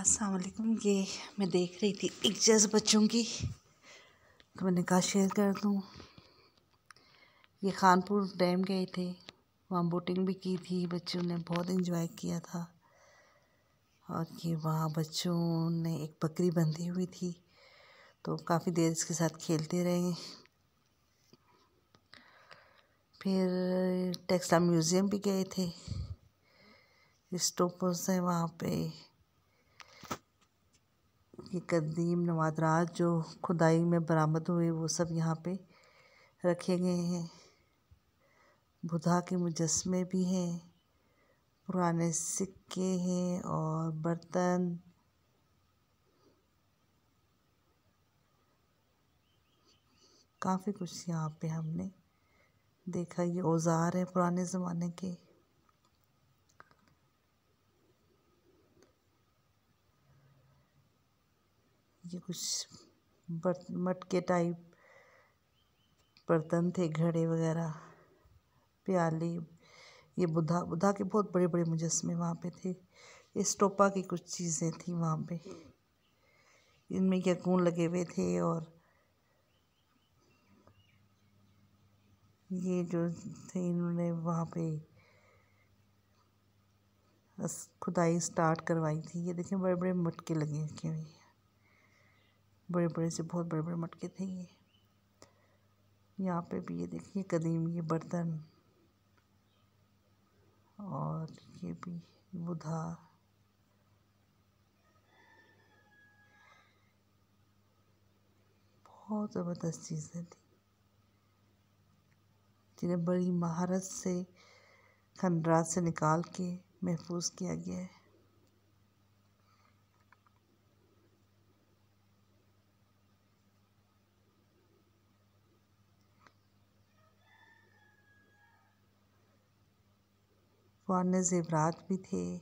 असलकुम ये मैं देख रही थी पिक्चर्स बच्चों की तो मैंने कहा शेयर कर दूँ ये खानपुर डैम गए थे वहाँ बोटिंग भी की थी बच्चों ने बहुत इन्जॉय किया था और ये वहाँ बच्चों ने एक बकरी बंधी हुई थी तो काफ़ी देर इसके साथ खेलते रहे फिर टेक्सटा म्यूज़ियम भी गए थे स्टोपर्स हैं वहाँ पे की कदीम नवादरात जो खुदाई में बरामद हुए वो सब यहाँ पे रखे गए हैं बुधा के मुजस्मे भी हैं पुराने सिक्के हैं और बर्तन काफ़ी कुछ यहाँ पे हमने देखा ये औज़ार है पुराने ज़माने के ये कुछ बट मटके टाइप बर्तन थे घड़े वगैरह प्याले ये बुधा बुधा के बहुत बड़े बड़े मुजस्मे वहाँ पे थे ये स्टोपा की कुछ चीज़ें थी वहाँ पे इनमें यकून लगे हुए थे और ये जो थे इन्होंने वहाँ पे खुदाई स्टार्ट करवाई थी ये देखें बड़े बड़े मटके लगे रखे हुए बड़े बड़े से बहुत बड़े बड़े मटके थे ये यहाँ पे भी ये देखिए कदीम ये बर्तन और ये भी बुधा बहुत ज़बरदस्त चीज़ें थी जिन्हें बड़ी महारत से खंडरात से निकाल के महफूज किया गया है वहाँ अन्य ज़ेवरात भी थे